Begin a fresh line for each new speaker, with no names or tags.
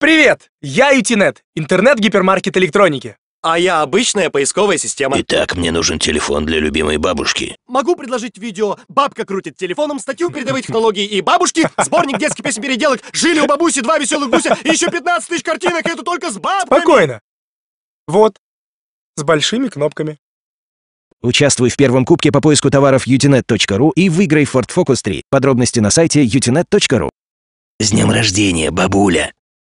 Привет!
Я Ютинет,
интернет-гипермаркет электроники.
А я обычная поисковая система. Итак, мне нужен телефон для любимой бабушки.
Могу предложить видео «Бабка крутит телефоном», статью «Передовые технологии и бабушки», сборник детских песен переделок, «Жили у бабуси два веселых гуся»
и еще 15 тысяч картинок, и это только с бабками!
Спокойно! Вот, с
большими кнопками.
Участвуй в первом кубке по поиску товаров utinet.ru и выиграй Ford
Focus 3. Подробности на сайте utinet.ru. С днем рождения, бабуля!